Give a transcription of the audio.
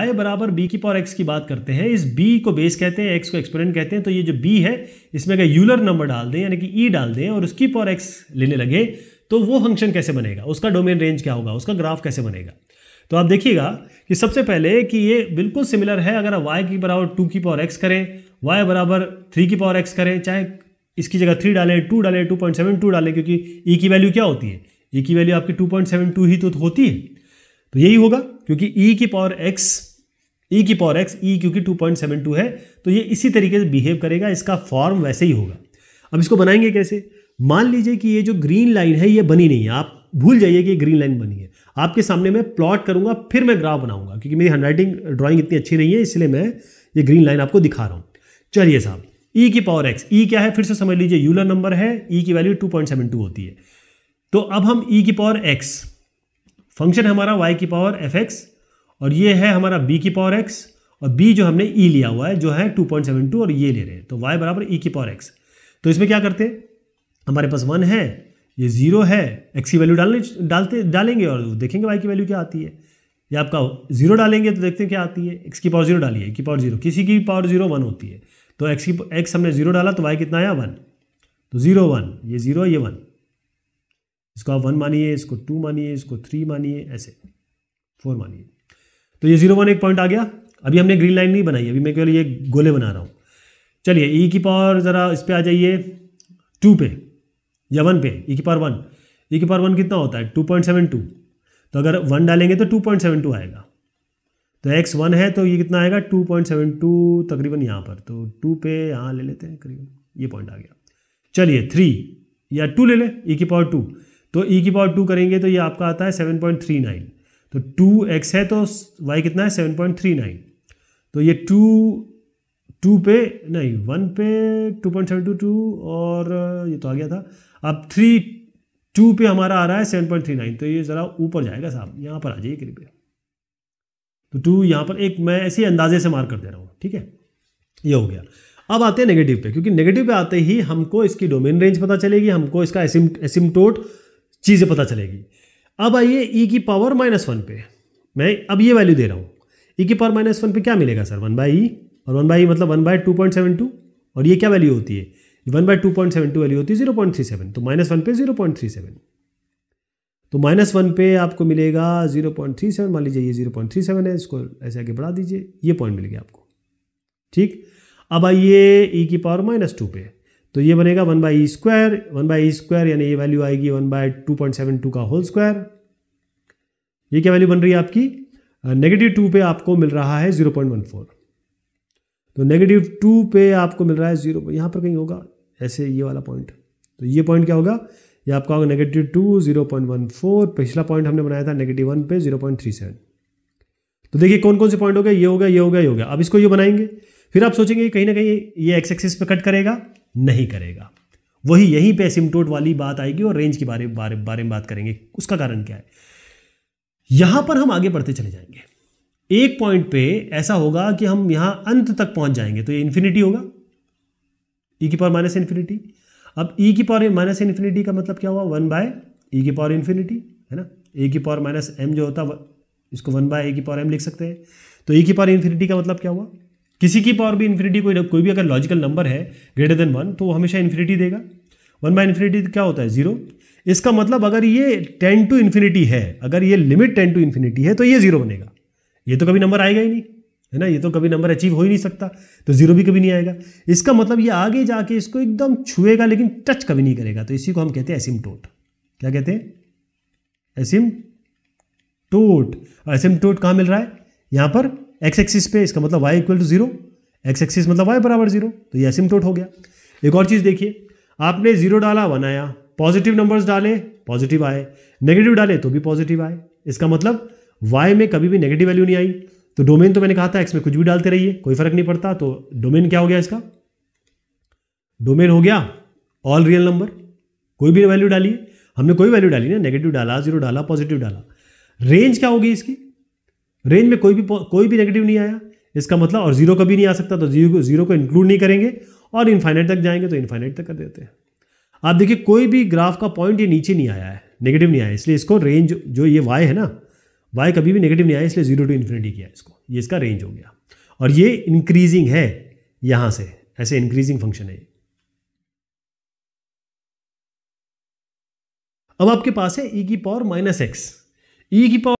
आई बराबर बी की power x की बात करते हैं इस बी को बेस कहते हैं एक्स को एक्सपोनेंट कहते हैं तो ये जो बी है इसमें अगर यूलर नंबर डाल दें यानी कि ई e डाल दें और उसकी पावर एक्स लेने लगे तो वो फंक्शन कैसे बनेगा उसका डोमेन रेंज क्या होगा उसका ग्राफ कैसे बनेगा तो आप देखिएगा कि सबसे पहले कि ये बिल्कुल सिमिलर है अगर आप वाई की बराबर टू की पावर एक्स करें वाई बराबर थ्री की पावर एक्स करें चाहे इसकी जगह थ्री डालें टू डालें टू पॉइंट सेवन टू डालें क्योंकि ई e की वैल्यू क्या होती है ई e की वैल्यू आपकी टू पॉइंट सेवन टू ही तो होती है तो यही होगा क्योंकि ई e की पावर एक्स ई e की पावर एक्स ई e क्योंकि 2.72 है तो ये इसी तरीके से बिहेव करेगा इसका फॉर्म वैसे ही होगा अब इसको बनाएंगे कैसे मान लीजिए कि ये जो ग्रीन लाइन है ये बनी नहीं है आप भूल जाइए कि ग्रीन लाइन बनी है आपके सामने मैं प्लॉट करूंगा फिर मैं ग्राफ बनाऊंगा क्योंकि मेरी हैंडराइटिंग ड्राइंग इतनी अच्छी नहीं है इसलिए मैं ये ग्रीन लाइन आपको दिखा रहा हूँ चलिए साहब ई e की पावर एक्स ई e क्या है फिर से समझ लीजिए यूलर नंबर है ई e की वैल्यू 2.72 होती है तो अब हम ई e की पावर एक्स फंक्शन हमारा वाई की पावर एफ एक्स और ये है हमारा बी की पावर एक्स और बी जो हमने ई e लिया हुआ है जो है टू पॉइंट सेवन टू और ये ले रहे हैं तो वाई बराबर ई e की पावर एक्स तो इसमें क्या करते हमारे पास वन है ये जीरो है एक्स की वैल्यू डालने डालते डालेंगे और देखेंगे वाई की वैल्यू क्या आती है या आपका जीरो डालेंगे तो देखते हैं क्या आती है एक्स की पावर जीरो डालिए की पावर जीरो किसी की पावर जीरो वन होती है तो एक्स की एक्स हमने जीरो डाला तो वाई कितना आया वन तो जीरो वन ये जीरो ये वन इसको आप वन मानिए इसको टू मानिए इसको थ्री मानिए ऐसे फोर मानिए तो ये जीरो वन एक पॉइंट आ गया अभी हमने ग्रीन लाइन नहीं बनाई अभी मैं केवल ये गोले बना रहा हूँ चलिए ई e की पावर ज़रा इस पर आ जाइए टू पे या वन पे ई e की पावर वन ई की पावर वन कितना होता है टू पॉइंट सेवन टू तो अगर वन डालेंगे तो टू पॉइंट सेवन टू आएगा तो एक्स वन है तो ये कितना आएगा टू पॉइंट सेवन टू तकरीबन यहाँ पर तो टू पे यहाँ ले लेते हैं करीबन ये पॉइंट आ गया चलिए थ्री या टू ले लें ई e की पावर टू तो e की पावर टू करेंगे तो ये आपका आता है सेवन पॉइंट थ्री नाइन तो टू एक्स है तो y कितना है सेवन पॉइंट थ्री नाइन तो ये टू टू पे नहीं वन पे two point seven two two और ये तो आ गया था अब थ्री टू पे हमारा आ रहा है सेवन पॉइंट थ्री नाइन तो ये ज़रा ऊपर जाएगा साहब यहाँ पर आ जाइए कृपया तो टू यहाँ पर एक मैं ऐसे अंदाजे से मार्क कर दे रहा हूँ ठीक है ये हो गया अब आते हैं नेगेटिव पे क्योंकि नेगेटिव पे आते ही हमको इसकी डोमेन रेंज पता चलेगी हमको इसका एसिम एसिमटोट चीज़ें पता चलेगी अब आइए ई e की पावर माइनस वन पे मैं अब ये वैल्यू दे रहा हूँ ई e की पावर माइनस वन पे क्या मिलेगा सर वन बाई ई और वन बाई e मतलब one by two point seven two और ये क्या वैल्यू होती है one by two point seven two value होती है जीरो पॉइंट थ्री सेवन तो माइनस वन पे जीरो पॉइंट थ्री सेवन तो माइनस वन पे आपको मिलेगा जीरो पॉइंट थ्री सेवन मान लीजिए ये जीरो पॉइंट थ्री सेवन है इसको ऐसे आगे बढ़ा दीजिए ये पॉइंट मिल गया आपको ठीक अब आइए ई की पावर माइनस टू पे तो ये बनेगा one by square one by square यानी ये वैल्यू आएगी one by two point seven two का होल स्क्वायर ये क्या वैल्यू बन रही है आपकी नेगेटिव टू पे आपको मिल रहा है जीरो पॉइंट वन फोर तो नेगेटिव टू पे आपको मिल रहा है जीरो यहाँ पर कहीं होगा ऐसे ये वाला पॉइंट तो ये पॉइंट क्या होगा ये आपका होगा negative two zero point one four पिछला पॉइंट हमने बनाया था नेगेटिव वन पे जीरो पॉइंट थ्री सेवन तो देखिए कौन कौन से पॉइंट हो गए ये होगा ये होगा ये होगा अब इसको ये बनाएंगे फिर आप सोचेंगे कहीं ना कहीं ये एक्स एक्सिस पे कट करेगा नहीं करेगा वही यहीं पे सिमटोट वाली बात आएगी और रेंज के बारे बारे बारे में बात करेंगे उसका कारण क्या है यहां पर हम आगे बढ़ते चले जाएंगे एक पॉइंट पे ऐसा होगा कि हम यहां अंत तक पहुंच जाएंगे तो ये इन्फिनिटी होगा ई e की पावर माइनस इन्फिनिटी अब ई e की पावर माइनस इन्फिनिटी का मतलब क्या हुआ वन बाय ई की पावर इन्फिनिटी है ना ए e की पावर माइनस एम जो होता है इसको वन बाय ए की पावर एम लिख सकते हैं तो ई की पावर इन्फिनिटी का मतलब क्या हुआ किसी की पावर भी इन्फिनिटी कोई कोई भी अगर लॉजिकल नंबर है ग्रेटर देन वन तो वो हमेशा इन्फिनिटी देगा वन बाई इन्फिनिटी क्या होता है जीरो इसका मतलब अगर ये टेन टू इन्फिनिटी है अगर ये लिमिट टेन टू इन्फिनिटी है तो ये जीरो बनेगा ये तो कभी नंबर आएगा ही नहीं है ना ये तो कभी नंबर अचीव हो ही नहीं सकता तो जीरो भी कभी नहीं आएगा इसका मतलब ये आगे जाके इसको एकदम छुएगा लेकिन टच कभी नहीं करेगा तो इसी को हम कहते हैं टोट क्या कहते हैं एसिम टोट एसिम टोट कहाँ मिल रहा है यहाँ पर एक्स एक्सिस पे इसका मतलब y equal to zero x axis मतलब वाई बराबर जीरो तो ये असिमटोट हो गया एक और चीज़ देखिए आपने जीरो डाला वन आया पॉजिटिव नंबर्स डाले पॉजिटिव आए नेगेटिव डाले तो भी पॉजिटिव आए इसका मतलब वाई में कभी भी नेगेटिव वैल्यू नहीं आई तो डोमेन तो मैंने कहा था एक्स में कुछ भी डालते रहिए कोई फर्क नहीं पड़ता तो डोमेन क्या हो गया इसका डोमेन हो गया ऑल रियल नंबर कोई भी वैल्यू डालिए हमने कोई वैल्यू डाली ना नेगेटिव डाला जीरो डाला पॉजिटिव डाला रेंज क्या होगी इसकी रेंज में कोई भी कोई भी नेगेटिव नहीं आया इसका मतलब और जीरो कभी नहीं आ सकता तो जीरो को जीरो को इंक्लूड नहीं करेंगे और इन्फाइनाइट तक जाएंगे तो इन्फाइनाइट तक कर देते हैं आप देखिए कोई भी ग्राफ का पॉइंट ये नीचे नहीं आया है नेगेटिव नहीं आया इसलिए इसको रेंज जो ये वाई है ना वाई कभी भी नेगेटिव नहीं आया इसलिए जीरो टू इन्फिनिटी किया इसको ये इसका रेंज हो गया और ये इंक्रीजिंग है यहाँ से ऐसे इंक्रीजिंग फंक्शन है अब आपके पास है ई e की पावर माइनस एक्स ई की पावर